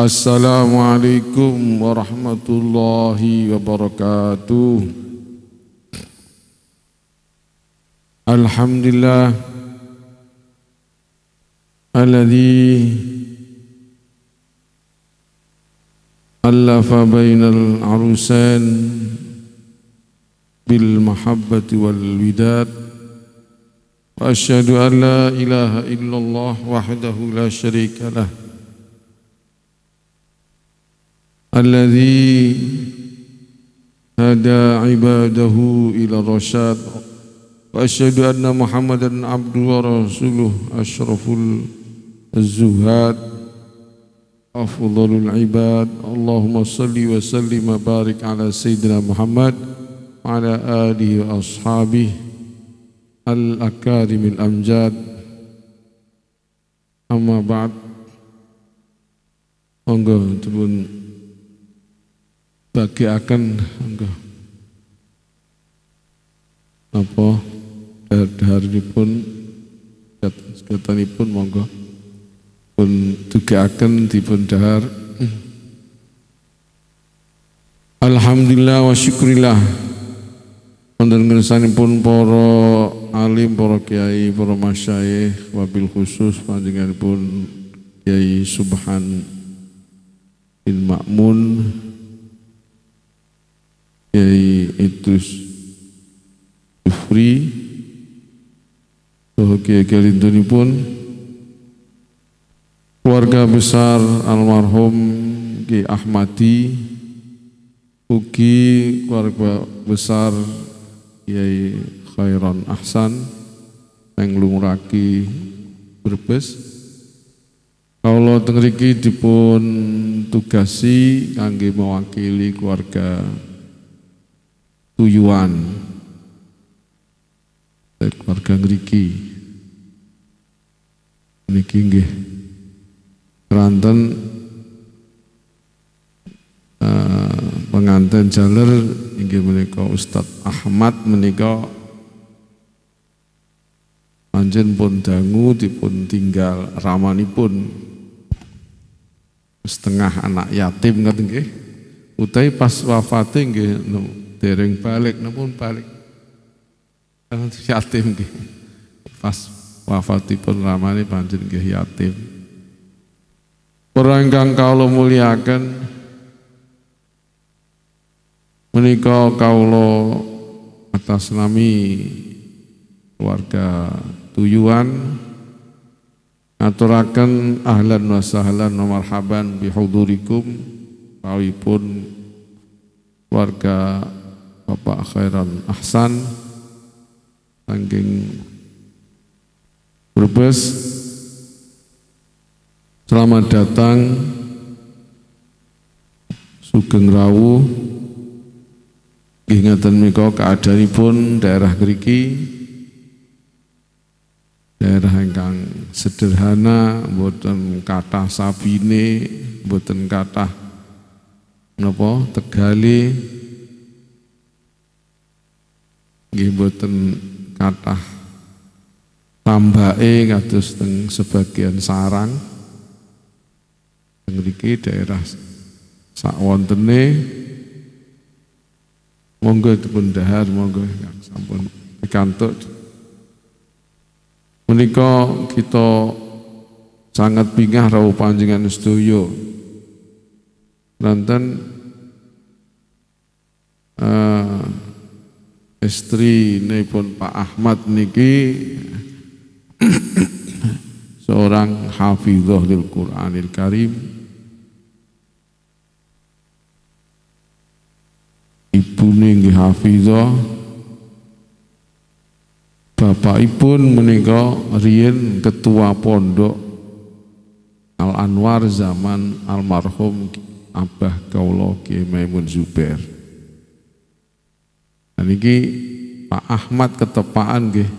Assalamualaikum warahmatullahi wabarakatuh Alhamdulillah Alladhi ألف بين العروسان بالمحبة والوداد وأشهد أن لا إله إلا الله وحده لا شريك له الذي هدى عباده إلى الرشاد وأشهد أن محمدا عبده ورسوله أشرف الزهاد أفضل العباد اللهم صل وسلم وبارك على سيدنا محمد وعلى آله وأصحابه الأكارم الأمجاد أما بعد Monggo dipun bagi akan apa dari pun pun monggo pun juga akan pun dahar Alhamdulillah wa syukurillah Wonten ngersanipun para alim, poro kiai, poro masyayikh wabil khusus panjenenganipun Kiai Subhan bin Ma'mun Yai Idrus Jufri Soho Kiai Galindoni pun keluarga besar almarhum Kiai Ahmadi ugi keluarga besar Kiai Khairon Ahsan yang lumuraki Berbes kalau tengriki dipun tugasi kangge mewakili keluarga tuyuan keluarga ngeriki niki nggih Keranten uh, eh, penganten jalur inggih menikah Ustadz Ahmad menikah. manjen pun dangu dipun tinggal Ramani pun setengah anak yatim ngerti nggih Utai pas wafate nggih dereng balik namun balik yatim gitu pas wafatipun ramane banjir nggih yatim Perang kang kawula muliaken menikah kawula atas nami keluarga tujuan aturakan ahlan wa sahlan wa marhaban bihudurikum kawipun keluarga Bapak Khairan Ahsan Tangging Brebes Selamat datang Sugeng Rawuh Ingatan Miko pun daerah Geriki daerah ingkang sederhana boten kata sabine boten kathah menapa tegali nggih mboten kathah tambake kados teng sebagian sarang teng mriki daerah sak wontene monggo dipun dahar monggo ya, sampun pikantuk menika kita sangat pingah rawuh panjenengan sedaya nanten uh, eh, istri pun Pak Ahmad niki seorang hafizah lil Qur'anil Karim ibu ini hafizah pun menikah Rien, ketua pondok Al Anwar zaman almarhum Abah Kaulo Kiai Maimun Zubair Nah, niki Pak Ahmad ketepaan nggih.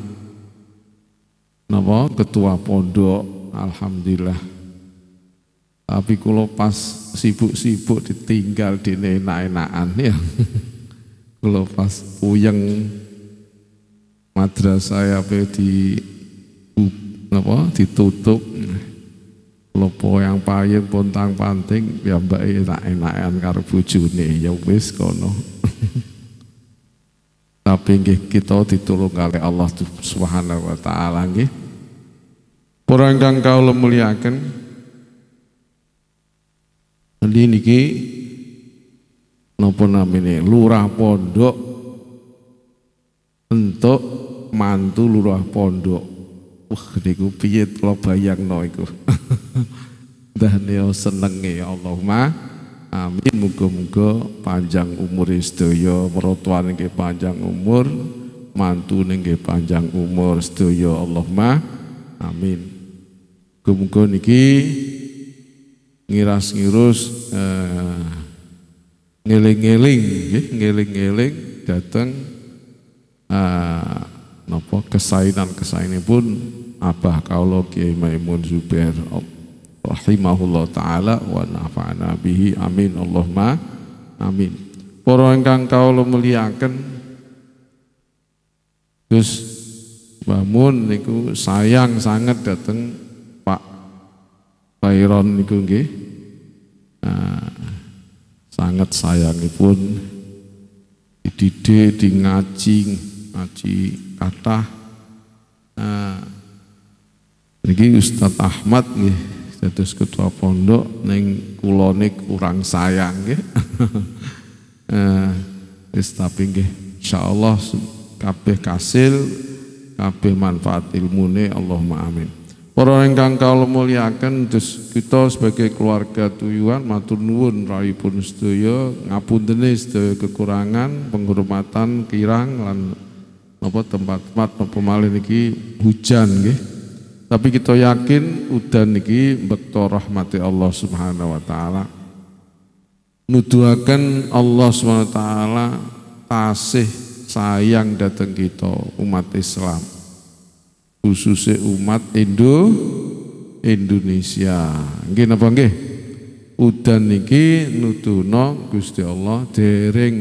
Napa ketua pondok alhamdulillah. Tapi kalau pas sibuk-sibuk ditinggal di enak-enakan ya. kalau pas uyeng madrasah apa di napa ditutup lopo yang payung pontang panting ya mbak enak-enakan karo bojone ya wis kono tapi nggih kita ditolong oleh Allah Subhanahu wa taala nggih. Para ingkang kawula mulyakaken Ini niki napa namine lurah pondok untuk mantu lurah pondok. Wah niku piye kula bayangno iku. Dahne senenge ya Allahumma Amin ah, muga-muga panjang umur sedaya, mertuane ke panjang umur, mantu nggih panjang umur sedaya Allahumma amin. Muga-muga niki ngiras-ngirus eh, ngeling-ngeling nggih, ngeling-ngeling dateng eh, nopo kesainan-kesainipun Abah Kaulo Kiai Maimun Zubair Allah rahimahullah taala wa nafa'ana bihi amin Allahumma amin para ingkang kawula mulyakaken Gus Bamun niku sayang sangat dateng Pak Bayron niku nggih nah, sangat sayangipun dididik di ngaji ngaji kata nah, ini Ustadz Ahmad nih status ketua pondok neng kulone kurang sayang nggih. eh wis tapi nggih insyaallah kabeh kasil kabeh manfaat ilmune Allahumma amin. Para ingkang kawula mulyaken dus kita sebagai keluarga tuyuhan matur nuwun raipun sedaya ngapuntene sedaya kekurangan penghormatan kirang lan napa tempat-tempat pemalih niki hujan nggih. Tapi kita yakin udan niki betul rahmati Allah Subhanahu wa taala. Nuduhaken Allah Subhanahu wa taala tasih sayang dateng kita umat Islam. Khususnya umat Indo Indonesia. Nggih napa nggih? Udan niki nuduhno Gusti Allah dering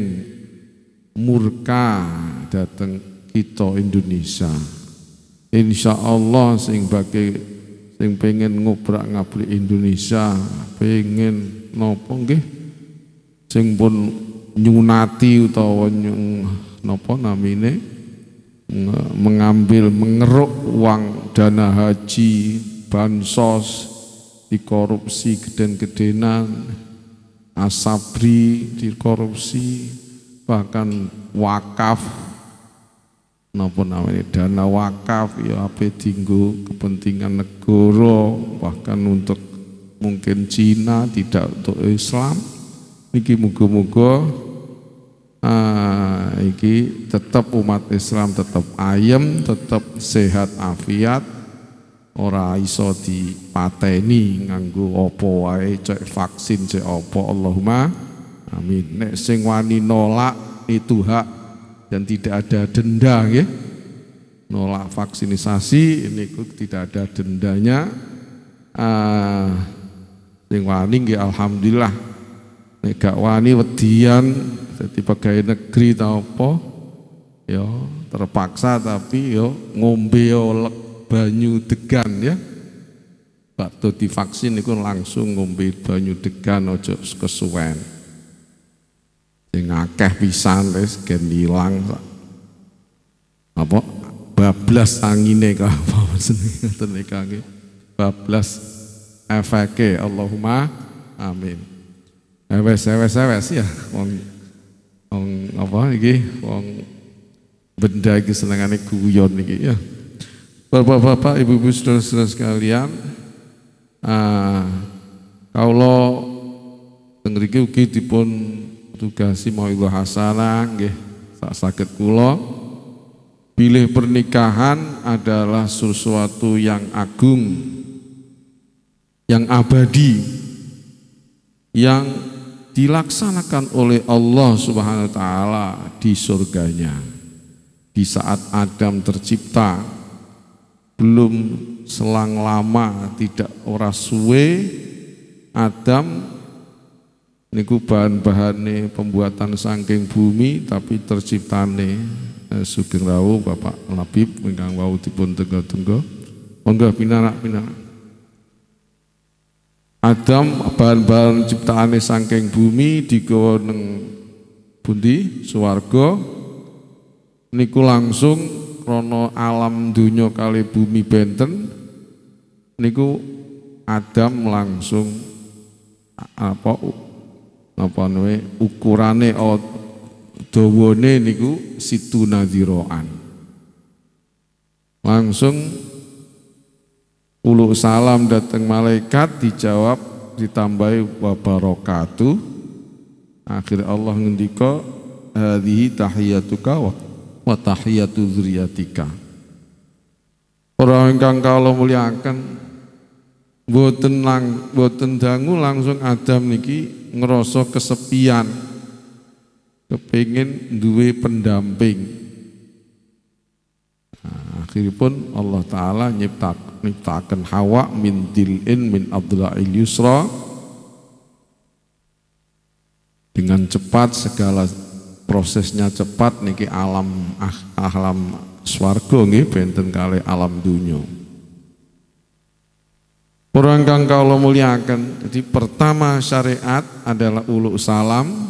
murka dateng kita Indonesia. Insya Allah sing bagi sing pengen ngobrak ngabrik Indonesia, pengen nopo nggih sing pun nyunati utawa nyung nopo namine mengambil mengeruk uang dana haji bansos dikorupsi geden-gedenan asabri dikorupsi bahkan wakaf napa namanya dana wakaf ya ape tinggu kepentingan negara bahkan untuk mungkin Cina tidak untuk Islam niki mugo mugo ah, iki tetap umat Islam tetap ayem tetap sehat afiat ora iso dipateni nganggo apa wae cek vaksin cek apa Allahumma amin nek sing wani nolak itu hak dan tidak ada denda ya. Nolak vaksinisasi ini tidak ada dendanya. Ah, sing wani alhamdulillah. Nek gak wani wedian dadi pegawai negeri ta apa ya terpaksa tapi yo ya ngombe oleh ya banyu degan ya. waktu divaksin itu langsung ngombe banyu degan ojo kesuwen sing akeh pisan wis gen ilang apa bablas angine apa seneng ngoten iki bablas efeke Allahumma amin wes wes wes ya wong wong apa iki wong benda iki senengane guyon iki ya Bapak-bapak, ibu-ibu, saudara-saudara sekalian, ah, kalau tenggeriki ugi dipun tugasi maudhu hasanah nggih sak sakit kula pilih pernikahan adalah sesuatu yang agung yang abadi yang dilaksanakan oleh Allah Subhanahu wa taala di surganya di saat Adam tercipta belum selang lama tidak ora suwe Adam niku bahan bahannya pembuatan sangking bumi tapi terciptane eh, sugeng Rawo Bapak Labib ingkang wau dipun tenggo-tenggo monggo pinarak-pinarak Adam bahan-bahan ciptaane sangking bumi digawa neng budi suwargo, niku langsung krono alam dunyo kali bumi benten niku Adam langsung apa apa namanya ukurane dawane niku situ dziraan langsung ulu salam datang malaikat dijawab ditambahi wa akhir Allah ngendika hadhihi tahiyatuka wa tahiyatu dzurriyyatika orang yang kau muliakan boten lang boten dangu langsung Adam niki ngerasa kesepian kepingin duwe pendamping nah, pun Allah Ta'ala nyiptakan hawa min dil'in min abdula'il yusra dengan cepat segala prosesnya cepat niki alam ah, alam swarga nggih benten kali alam dunia Para kau lo muliakan, jadi pertama syariat adalah ulu salam,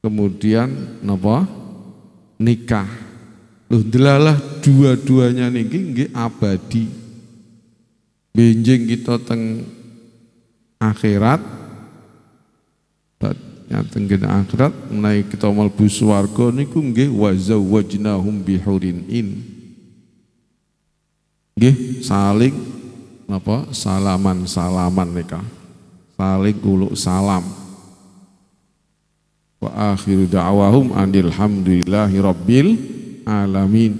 kemudian nopo nikah. Loh, delalah dua-duanya niki nggih abadi. Benjing kita teng akhirat teng akhirat menaik kita mlebu swarga niku nggih wa zawwajnahum bihurin in. Nggih saling apa salaman salaman mereka saling uluk salam wa akhir da'wahum anil hamdulillahi rabbil alamin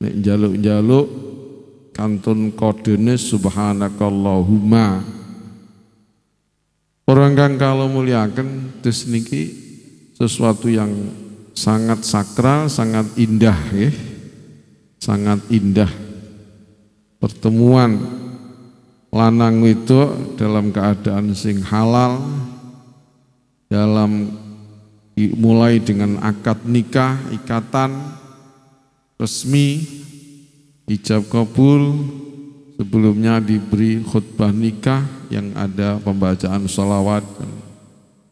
nek jaluk-jaluk kantun kodene subhanakallahumma orang kang kalau muliakan terus niki sesuatu yang sangat sakral sangat indah ya sangat indah pertemuan lanang itu dalam keadaan sing halal dalam mulai dengan akad nikah, ikatan resmi, ijab kabul, sebelumnya diberi khutbah nikah yang ada pembacaan salawat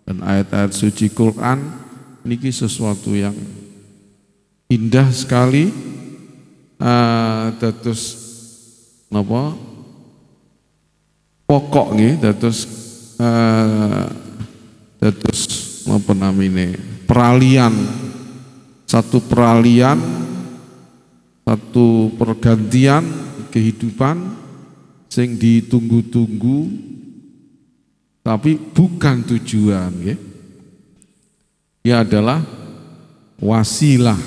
dan, ayat-ayat suci Quran. memiliki sesuatu yang indah sekali. Uh, ah, terus napa pokok nggih dados uh, dados napa namine peralian satu peralian satu pergantian kehidupan sing ditunggu-tunggu tapi bukan tujuan ya ia adalah wasilah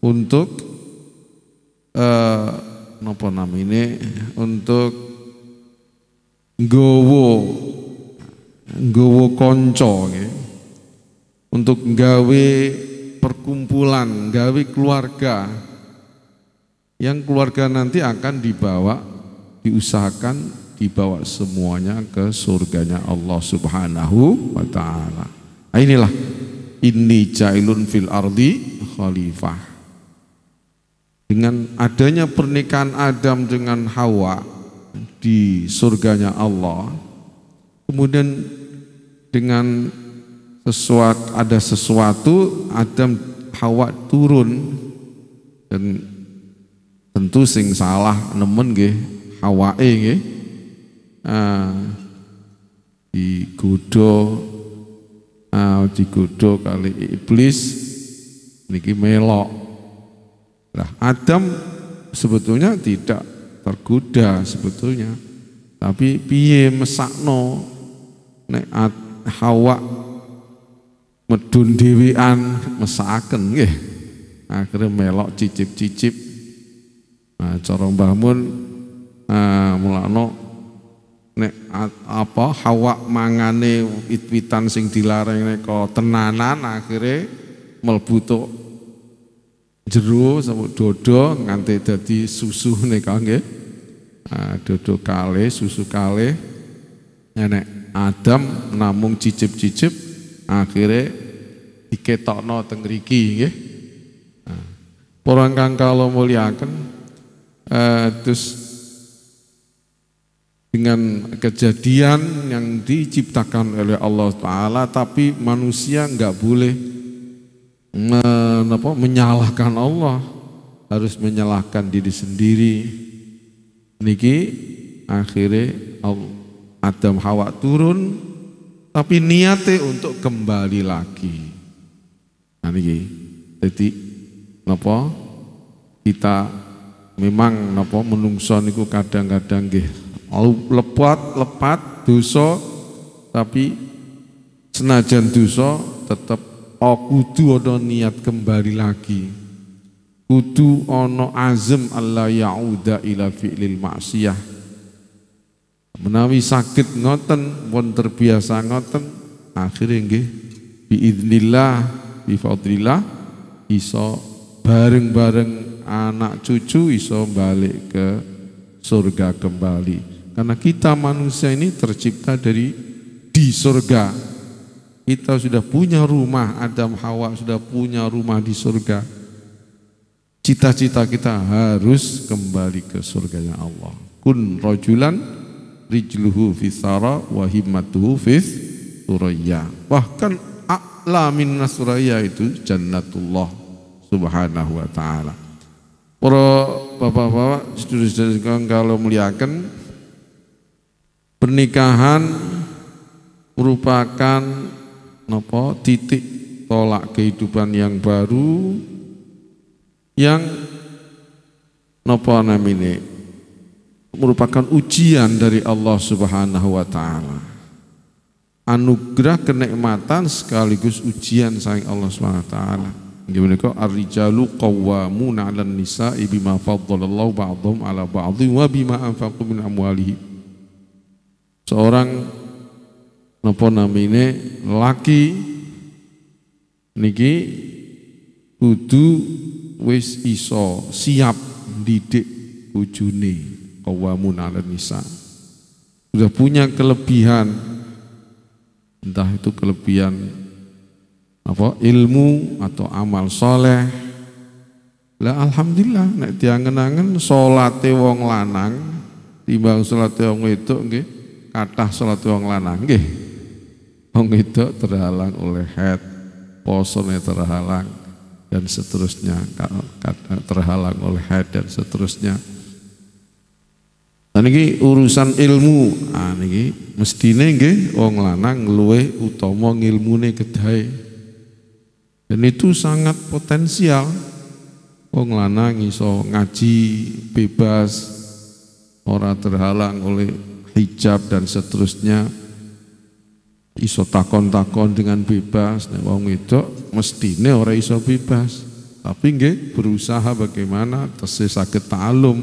untuk uh, nopo namine untuk gowo gowo konco, ya. untuk gawe perkumpulan, gawe keluarga yang keluarga nanti akan dibawa diusahakan dibawa semuanya ke surganya Allah Subhanahu wa taala. Nah, inilah ini jailun fil ardi khalifah. Dengan adanya pernikahan Adam dengan Hawa di surganya Allah, kemudian dengan sesuatu ada sesuatu Adam Hawa turun dan tentu sing salah nemen nggih Hawae nggih. di gudo ah, ah kali iblis niki melok Nah, Adam sebetulnya tidak tergoda sebetulnya. Tapi piye mesakno nek Hawa medun dewian mesaken nggih. Akhire melok cicip-cicip. Nah, cara Mbah Mun nah, nek apa Hawa mangane wit-witan sing dilarang nek tenanan akhirnya melbutuk jero sama dodo nganti dadi susu nika nggih. Ah, dodo kale, susu kale. Nenek Adam namung cicip-cicip akhirnya diketokno tengriki. mriki nggih. Nah, para kan, kala eh, terus dengan kejadian yang diciptakan oleh Allah Ta'ala tapi manusia nggak boleh men, apa, menyalahkan Allah harus menyalahkan diri sendiri niki akhirnya Adam Hawa turun tapi niatnya untuk kembali lagi nah niki jadi apa kita memang apa menungso niku kadang-kadang gih lepat lepat dosa tapi senajan dosa tetap oh kudu ada niat kembali lagi kudu ono azam Allah yauda ila fi'lil maksiyah menawi sakit ngoten pun terbiasa ngoten akhirnya nge biiznillah bi iso bareng-bareng anak cucu iso balik ke surga kembali karena kita manusia ini tercipta dari di surga kita sudah punya rumah, Adam Hawa sudah punya rumah di surga. Cita-cita kita harus kembali ke surganya Allah. Kun rojulan rijluhu fisara wa himmatuhu fis suraya. Bahkan a'la min suraya itu jannatullah subhanahu wa ta'ala. Para bapak-bapak, saudara-saudara kalau muliakan pernikahan merupakan nopo titik tolak kehidupan yang baru yang nopo namine merupakan ujian dari Allah Subhanahu wa taala. Anugerah kenikmatan sekaligus ujian sayang Allah Subhanahu wa taala. Nggih menika ar-rijalu qawwamuna 'alan nisa'i bima faddalallahu ba'dhum 'ala ba'dhi wa bima anfaqu min amwalihi. Seorang napa namine laki niki kudu wis iso siap didik ujune kawamun ala nisa sudah punya kelebihan entah itu kelebihan apa ilmu atau amal soleh lah alhamdulillah nek diangen-angen salate wong lanang timbang salate wong wedok nggih kathah salate wong lanang nggih Wong itu terhalang oleh head, posone terhalang dan seterusnya terhalang oleh head dan seterusnya. Dan nah, ini urusan ilmu, nah, ini mestine nggih wong lanang luwe utama ngilmune kedai. Dan itu sangat potensial. Wong lanang iso ngaji bebas, ora terhalang oleh hijab dan seterusnya iso takon-takon dengan bebas nek wong wedok mestine ora iso bebas tapi nggih berusaha bagaimana tesih saged ta'alum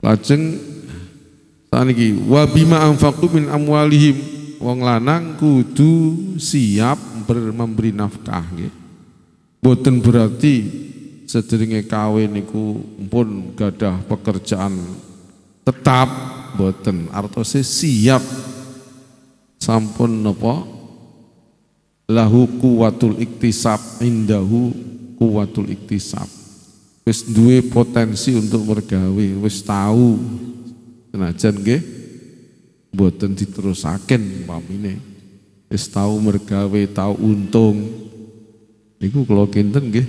lajeng saniki wa bima anfaqu min amwalihim wong lanang kudu siap memberi nafkah nggih boten berarti sederinge kawin niku pun gadah pekerjaan tetap boten artose siap sampun nopo lahu kuwatul iktisab indahu kuwatul iktisab wis duwe potensi untuk bergawe wis tahu senajan nggih boten diterusaken pamine wis tahu mergawe tahu untung niku kula kinten nggih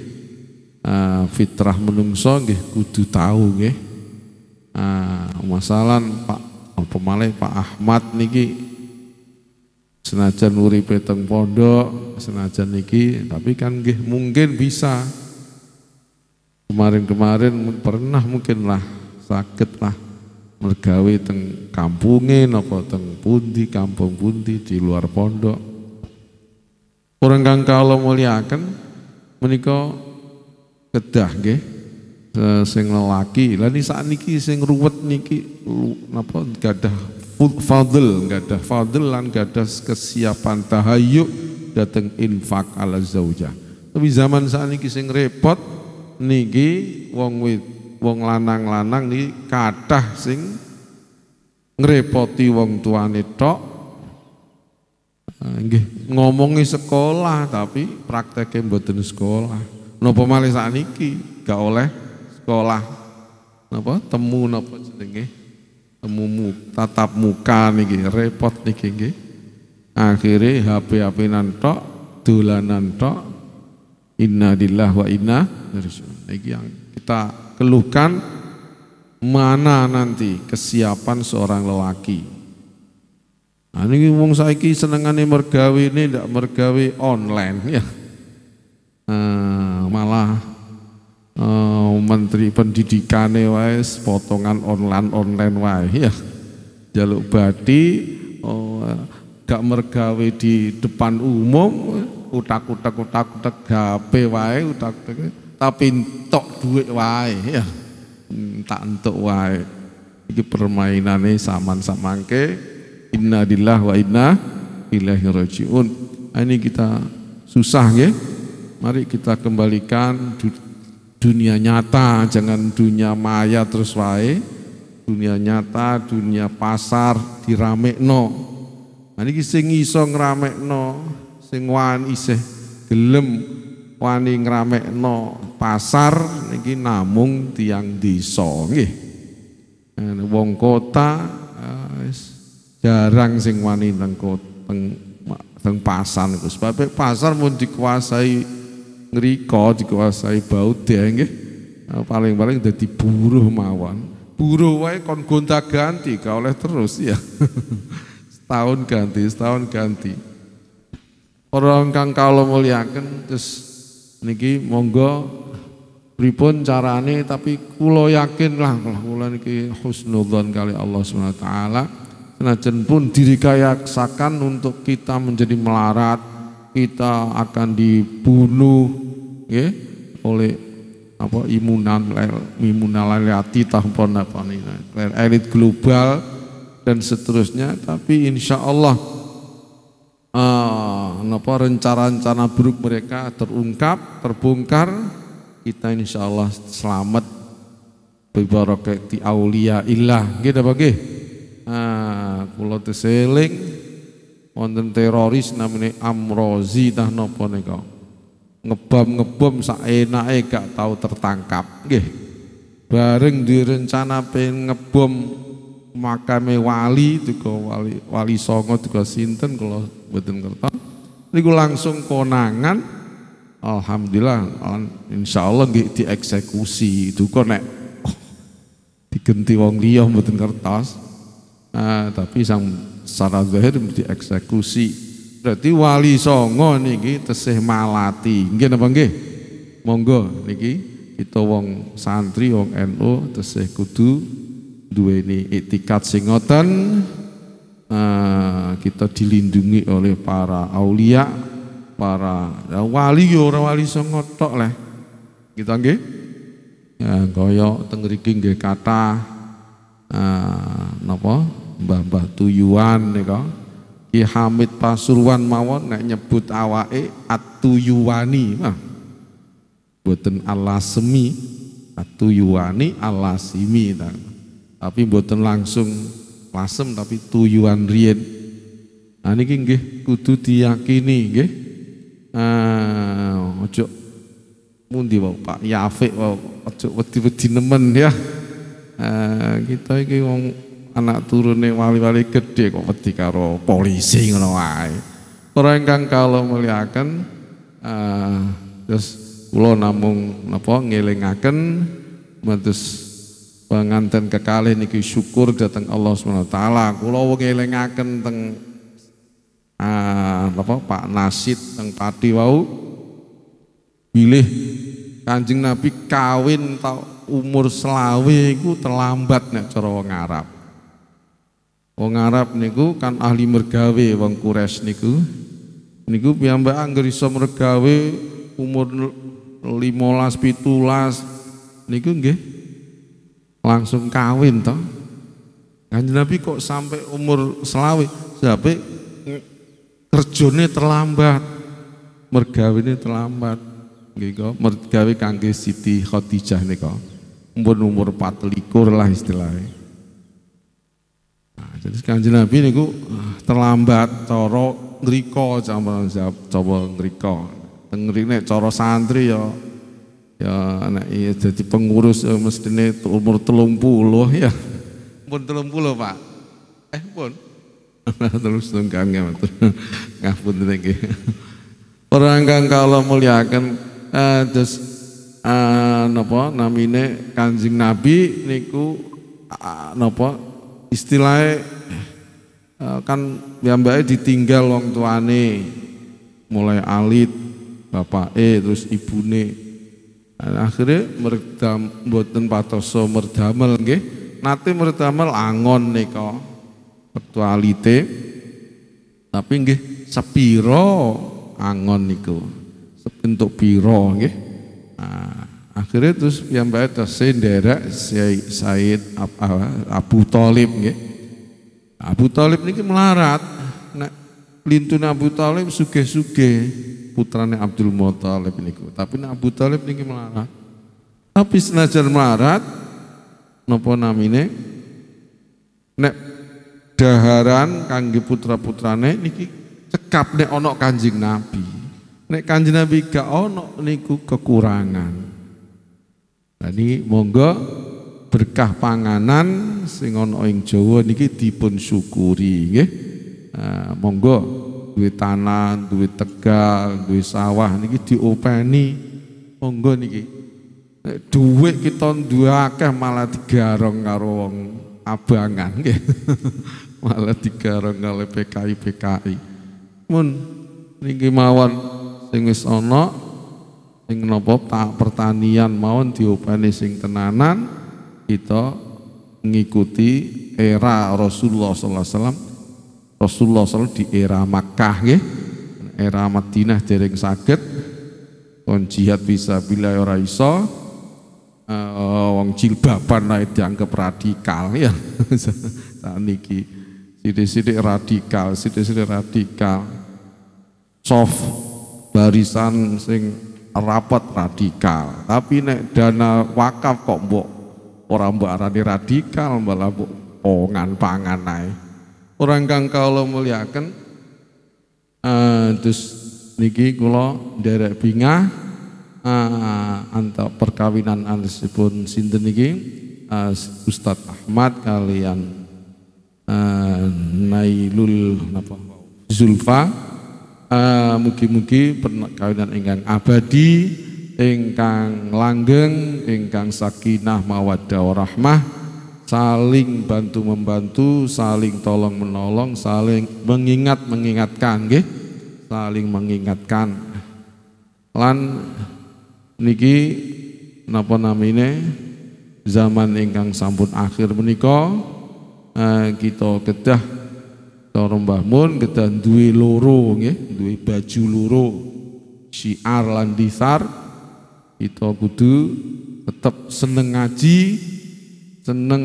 ah, fitrah menungso nggih kudu tahu nggih ah, masalan Pak pemalih Pak Ahmad niki senajan nuri peteng pondok senajan niki tapi kan gih, mungkin bisa kemarin-kemarin pernah mungkin lah sakit lah mergawe teng kampunge nopo teng pundi kampung pundi di luar pondok orang kang kalau muliakan menikah kedah nggih e, sing lelaki lah ini saat niki sing ruwet niki lu, napa gadah fadl gadah fadl lan gadah kesiapan tahayu dateng infak ala zaujah tapi zaman saat niki sing repot niki wong wit wong lanang-lanang niki kada sing ngrepoti wong tuane tok eh, nggih ngomongi sekolah tapi prakteknya mboten sekolah napa saat niki, gak oleh sekolah napa temu napa jenenge temu tatap muka niki repot niki nggih akhire HP-HP nantok dolanan tok inna dillah wa inna niki yang kita keluhkan mana nanti kesiapan seorang lelaki nah, ini wong saiki senengane mergawe ini tidak mergawe online ya menteri Pendidikan wae potongan online online wae ya jaluk badi oh, gak mergawe di depan umum utak utak utak utak gape wae utak utak tapi tok duit wae ya hmm, tak entuk wae permainan ini saman samangke inna dillah wa inna ilahi rojiun ini kita susah ya mari kita kembalikan dunia nyata, jangan dunia maya terus wae. Dunia nyata, dunia pasar diramekno. Nah niki sing iso ngramekno, sing wani isih gelem wani ngramekno pasar niki namung tiang desa nggih. Wong kota eh, jarang sing wani teng teng teng pasar sebab pasar mun dikuasai ngeriko dikuasai baut ya nggih nah, paling-paling jadi buruh mawon buruh wae kon gonta-ganti kau oleh terus ya setahun ganti setahun ganti orang kang mau yakin terus niki monggo pripun carane tapi kulo yakin lah kula niki husnudzon kali Allah Subhanahu wa taala senajan pun sakan untuk kita menjadi melarat kita akan dibunuh ya, oleh apa imunan imunalati tahun nah, elit global dan seterusnya tapi insya Allah ah, apa rencana-rencana buruk mereka terungkap terbongkar kita insya Allah selamat bibarakati aulia ilah gitu apa ah kula teseling wonten teroris namine Amrozi tah napa nika ngebom-ngebom sak enake gak tau tertangkap nggih bareng direncana pengen ngebom makame wali juga wali wali songo juga sinten kalau betul kertas niku langsung konangan alhamdulillah insya Allah nggih dieksekusi itu kok nek oh, digenti wong liya mboten kertas nah tapi sang secara zahir dieksekusi. Berarti wali songo niki tesih malati. Nggih napa nggih? Monggo niki kita wong santri wong NU NO, tesih kudu duweni etikat sing ngoten nah, kita dilindungi oleh para aulia, para ya, wali ya ora wali songo tok leh. Kita nggih? Ya kaya teng kata uh, nah, napa? mbah-mbah tuyuan nika Ki Hamid Pasuruan mawon nek nyebut awake atuyuwani mah boten alasmi atuyuwani alasimi nah. tapi boten langsung lasem tapi tuyuan riyen nah niki nggih kudu diyakini nggih ah ojo mundi wae Pak Yafik wae ojo wedi-wedi nemen ya ah, kita iki wong anak turune wali-wali gede kok wedi karo polisi ngono wae. Para ingkang kala muliaken uh, eh, terus kula namung napa ngelingaken matus penganten kekalih niki syukur dateng Allah Subhanahu wa taala. Kula ngelingaken teng uh, eh, apa Pak Nasid teng Pati wau pilih Kanjeng Nabi kawin tau umur selawe iku terlambat nek cara wong Arab. Wong Arab niku kan ahli mergawe wong kures niku. Niku piyambak angger iso mergawe umur 15 pitulas niku nggih langsung kawin to. Kanjeng Nabi kok sampai umur selawe sampai kerjone terlambat. ini terlambat. Nggih mergawe kangge Siti Khadijah nika. Umur umur 24 lah istilahnya. Jadi kanjeng Nabi niku ah, terlambat cara ngriko campur jawab coba ngriko. Tengrine cara santri ya ya anak iya jadi pengurus eh, ya, itu umur loh ya. Pun 30 Pak. Eh pun. terus tungkang ya ngapun lagi Orang kalau muliakan eh, ah, terus eh, napa namine Kanjeng Nabi niku eh, napa istilahnya eh, kan baik ditinggal wong tuane mulai alit bapak E terus ibune nah, akhirnya merdam buatan patoso merdamel nggih nanti merdamel angon nih wektu alite tapi nggih sepiro angon niku bentuk piro nggih akhirnya terus yang baik terus sendera Said Abu Talib ya. Abu Talib niki melarat nek lintune Abu Talib suge suge putrane Abdul Motalib niku tapi nek Abu Talib niki melarat tapi senajan melarat nopo namine nek daharan kangge putra-putrane niki cekap nek onok Kanjeng Nabi nek Kanjeng Nabi gak onok niku kekurangan Tadi monggo berkah panganan sing ana ing Jawa niki dipun syukuri nggih. Nah, monggo duit tanah, duit tegal, duit sawah niki diopeni. Monggo niki. Nek duit kita duwe akeh malah digarong karo wong abangan nggih. malah digarong karo PKI PKI. Mun niki mawon sing wis ana sing nopo tak pertanian mau diopeni sing tenanan kita mengikuti era Rasulullah sallallahu alaihi wasallam Rasulullah sallallahu di era Makkah ya. era Madinah dereng sakit. kon jihad bisa bila ora iso uh, wong jilbaban naik dianggap radikal ya saat niki sidik-sidik radikal sidik-sidik radikal soft barisan sing rapat radikal tapi nek dana wakaf kok mbok orang mbok arani radikal malah mbok pongan pangan nai orang kang kalau muliakan uh, eh, terus niki kulo derek binga uh, eh, antar perkawinan pun sinten niki uh, Ustadz Ahmad kalian uh, Nailul apa Zulfa mugi mugi-mugi perkawinan ingkang abadi ingkang langgeng ingkang sakinah mawaddah warahmah saling bantu membantu saling tolong menolong saling mengingat mengingatkan nggih saling mengingatkan lan niki napa namine zaman ingkang sampun akhir menika uh, kita kedah Cara Mbah Mun kita duwe loro nggih, duwe baju loro. Syiar lan disar kita kudu seneng ngaji, seneng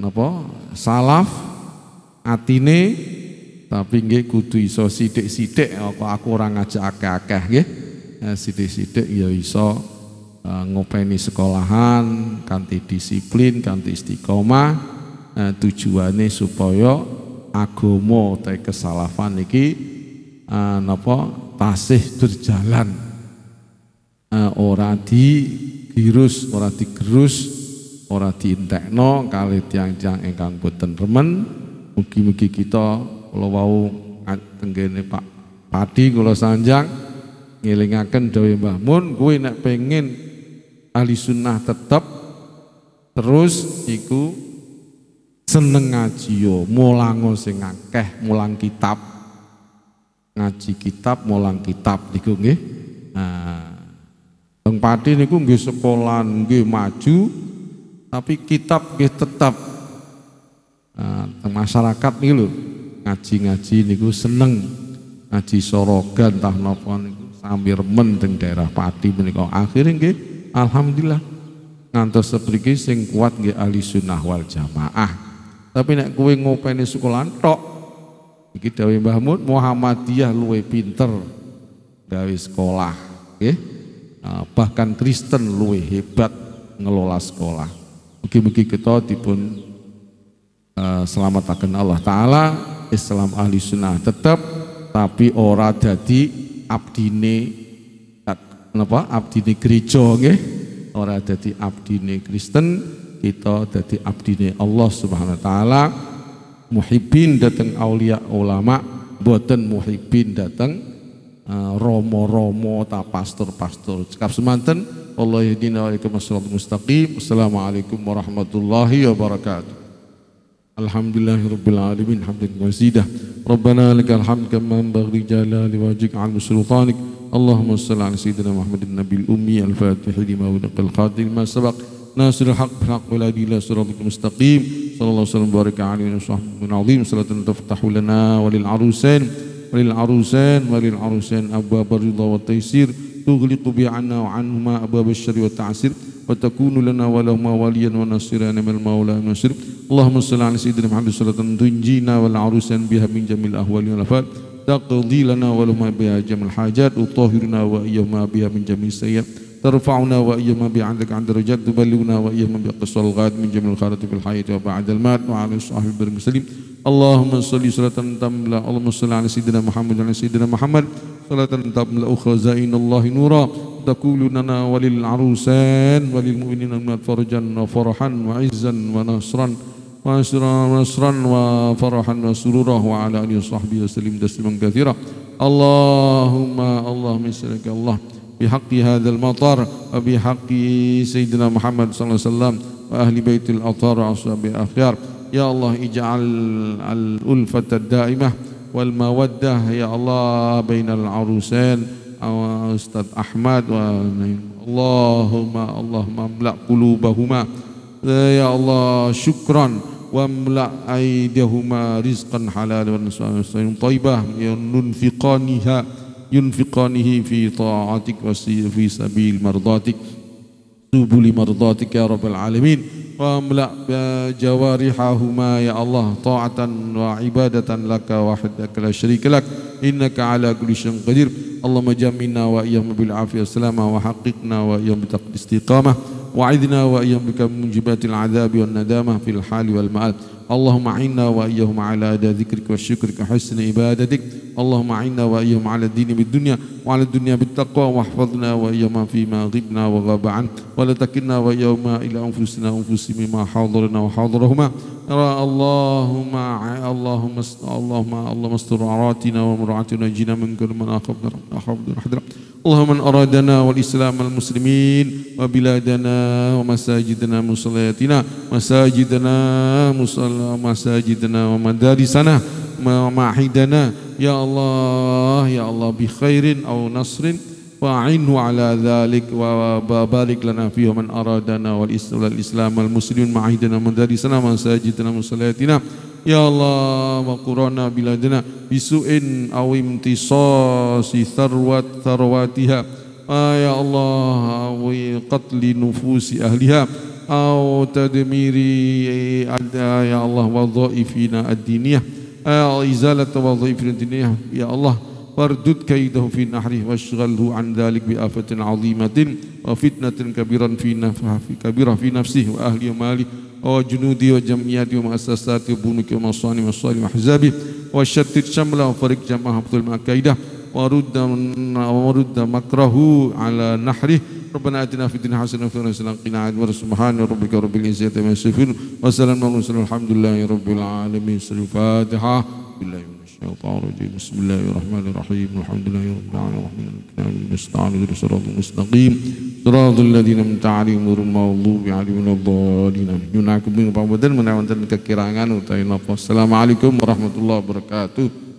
napa? Salaf atine tapi nggih kudu iso sithik-sithik apa aku ora ngajak akeh-akeh nggih. Nah, sithik-sithik ya iso eh, ngopeni sekolahan kanti disiplin, kanti istiqomah, eh, tujuannya supaya agama te kesalafan iki uh, napa tasih berjalan uh, ora di girus ora digerus ora diintekno kali tiang-tiang ingkang boten remen mugi-mugi kita kula wau tenggene Pak Padi kula sanjang ngelingaken dawuh Mbah Mun kuwi nek pengen ahli sunnah tetep terus iku seneng ngaji yo mulang sing ngakeh mulang kitab ngaji kitab mulang kitab niku nggih nah Bang Pati niku nggih sekolah nggih maju tapi kitab nggih tetap nah, masyarakat nih lho ngaji-ngaji niku seneng ngaji sorogan tah napa niku sambil men teng daerah Pati menika akhirnya nggih alhamdulillah ngantos sepriki sing kuat nggih ahli sunnah wal jamaah tapi nek kowe ngopeni sekolah tok. Iki dawuh Mbah Mun Muhammadiyah luwe pinter dari sekolah, nggih. Nah, bahkan Kristen luwe hebat ngelola sekolah. Mugi-mugi kita dipun uh, eh, selamataken Allah taala Islam ahli sunnah tetap tapi ora jadi abdine eh, apa abdine gereja nggih ora jadi abdine Kristen kita dadi abdine Allah Subhanahu wa taala muhibbin dateng aulia ulama boten muhibbin dateng eh, romo-romo ta pastor-pastor cekap semanten Allah yahdina dinaikkan ikum mustaqim assalamualaikum warahmatullahi wabarakatuh Alhamdulillahirabbil alamin hamdan mazidah rabbana lakal hamd kama yanbaghi jalali wajhik al sultanik Allahumma salli ala sayyidina Muhammadin nabiyil ummi al-fatih lima wa naqal masabak. ma sabaq nasirul haq bil haq wal adila mustaqim sallallahu alaihi baraka alaihi wa sahbihi walil arusain walil arusain walil arusain abwab ridha wa taysir tughliqu bi anna wa anhuma abwab asy-syarri wa nasir Allahumma salli ala sayyidina tunjina wal biha min jamil ahwali wal afat biha ترفعنا وإيما بعندك عند رجال تبلغنا وإيما بقصر الغاد من جمل الخيرات في الحياة وبعد المات وعلى الصحابة المسلم اللهم صل صلاة تملا اللهم صل على سيدنا محمد وعلى سيدنا محمد صلاة تملا زائن الله نورا تقول لنا وللعروسان وللمؤمنين فرجا وفرحا وعزا ونصرا ونصرا ونصرا وفرحا وسرورا وعلى آله وصحبه وسلم تسليما كثيرا اللهم اللهم سلك الله, اللهم بحق هذا المطر وبحق سيدنا محمد صلى الله عليه وسلم وأهل بيت الأطهار وأصحاب الأخيار يا الله اجعل الألفة الدائمة والمودة يا الله بين العروسين أستاذ أحمد اللهم اللهم املأ قلوبهما يا الله شكرا واملأ أيديهما رزقا حلالا وسلم طيبة ينفقانها ينفقانه في طاعتك وفي سبيل مرضاتك سبل مرضاتك يا رب العالمين واملأ جوارحهما يا الله طاعة وعبادة لك وحدك لا شريك لك إنك على كل شيء قدير اللهم جمعنا وإياهم بالعافية والسلامة وحققنا وإياهم استقامة وعذنا وإياهم بك من موجبات العذاب والندامة في الحال والمآل اللهم عنا وإياهم على أداء ذكرك وشكرك وحسن عبادتك اللهم عنا وإياهم على الدين بالدنيا وعلى الدنيا بالتقوى واحفظنا وإياهم فيما غبنا وغاب عنه ولا تكلنا وإياهم إلى أنفسنا وأنفسهم مما حاضرنا وحاضرهما ترى اللهم اللهم اللهم اللهم استر عوراتنا ومرعاتنا ونجنا من كل من أخافنا أخافنا اللهم من أرادنا والإسلام المسلمين وبلادنا ومساجدنا مصلياتنا مساجدنا مصلى مساجدنا ومدارسنا ومعهدنا يا الله يا الله بخير أو نصر وأعنه على ذلك وبارك لنا فيه من أرادنا والإسلام المسلمين معهدنا مدارسنا مساجدنا مصلياتنا Ya Allah wa qurana biladina bisuin awim si tarwat tharwatiha ah, Ya Allah awi qatli nufusi ahliha aw tadmiri ada ya Allah wadhaifina ad-diniya izalat wadhaifina ad-diniya ya Allah fardud kaidahu fi nahri washghalhu an dhalik bi afatin 'azimatin wa fitnatin kabiran fi nafsi kabira fi wa ahli وجنودي وجمعياتي ومؤسساتي وبنوكي ومصانعي وصالي وحزابي وشتت شملا وفرق جمعها بطول المعكيدة ورد ورد مكره على نحره ربنا اتنا في الدنيا حسنه وفي الاخره حسنه قنا عذاب سبحان ربك رب العزه عما يصفون وسلام على المرسلين الحمد لله رب العالمين سر الفاتحه بالله يمين. الشيطان الرجيم بسم الله الرحمن الرحيم الحمد لله رب العالمين الرحمن الرحيم نستعين صراط المستقيم صراط الذين أنعمت عليهم غير المغضوب عليهم ولا الضالين من من napa assalamualaikum warahmatullahi wabarakatuh